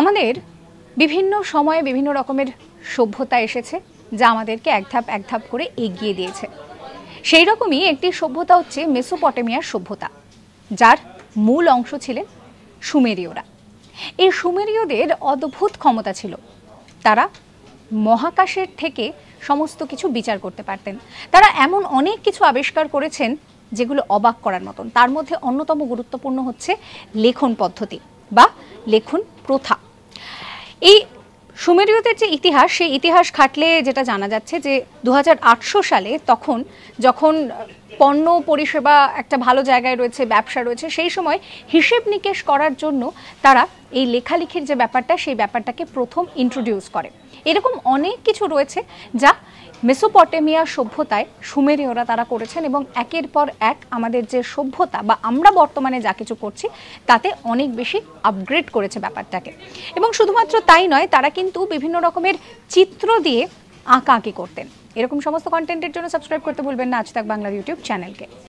আমাদের বিভিন্ন সময়ে বিভিন্ন রকমের সভ্যতা এসেছে যা আমাদেরকে এক ধাপ এক ধাপ করে এগিয়ে দিয়েছে সেই রকমই একটি সভ্যতা হচ্ছে মেসোপটেমিয়ার সভ্যতা যার মূল অংশ ছিলেন সুমেরীয়রা এই সুমেরীয়দের অদ্ভুত ক্ষমতা ছিল তারা মহাকাশের থেকে সমস্ত কিছু বিচার করতে পারতেন তারা এমন অনেক কিছু আবিষ্কার করেছেন যেগুলো অবাক করার মতন তার মধ্যে অন্যতম গুরুত্বপূর্ণ হচ্ছে লেখন পদ্ধতি বা লেখন প্রথা Y সুমেরীয়দের যে ইতিহাস সেই ইতিহাস খাটলে যেটা জানা যাচ্ছে যে দু সালে তখন যখন পণ্য পরিষেবা একটা ভালো জায়গায় রয়েছে ব্যবসা রয়েছে সেই সময় হিসেব নিকেশ করার জন্য তারা এই লেখালেখির যে ব্যাপারটা সেই ব্যাপারটাকে প্রথম ইন্ট্রোডিউস করে এরকম অনেক কিছু রয়েছে যা মেসোপটেমিয়া সভ্যতায় সুমেরীয়রা তারা করেছেন এবং একের পর এক আমাদের যে সভ্যতা বা আমরা বর্তমানে যা কিছু করছি তাতে অনেক বেশি আপগ্রেড করেছে ব্যাপারটাকে এবং শুধুমাত্র তাই নয় তারা কিন্তু কিন্তু বিভিন্ন রকমের চিত্র দিয়ে আঁকা আঁকি করতেন এরকম সমস্ত কন্টেন্টের জন্য সাবস্ক্রাইব করতে ভুলবেন না আজ তাক বাংলার ইউটিউব চ্যানেলকে